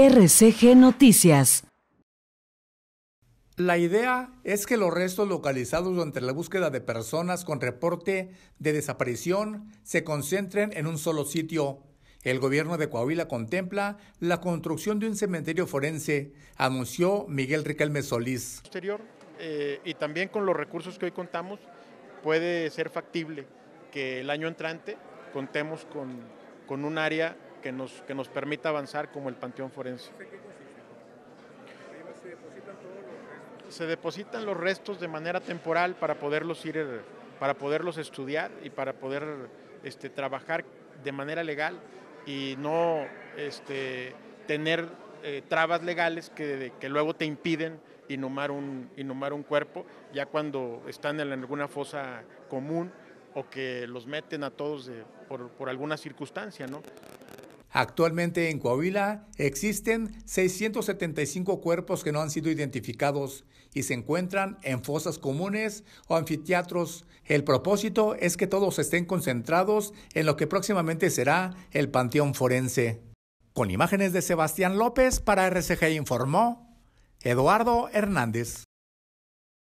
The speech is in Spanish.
RCG Noticias. La idea es que los restos localizados durante la búsqueda de personas con reporte de desaparición se concentren en un solo sitio. El gobierno de Coahuila contempla la construcción de un cementerio forense, anunció Miguel Riquelme Solís. Exterior, eh, y también con los recursos que hoy contamos, puede ser factible que el año entrante contemos con, con un área que nos, nos permita avanzar como el Panteón Forense. Se depositan los restos de manera temporal para poderlos ir, para poderlos estudiar y para poder este, trabajar de manera legal y no este, tener eh, trabas legales que, luego te impiden inhumar un, un cuerpo, ya cuando están en alguna fosa común o que los meten a todos por, alguna circunstancia, ¿no? Actualmente en Coahuila existen 675 cuerpos que no han sido identificados y se encuentran en fosas comunes o anfiteatros. El propósito es que todos estén concentrados en lo que próximamente será el Panteón Forense. Con imágenes de Sebastián López para RCG informó Eduardo Hernández.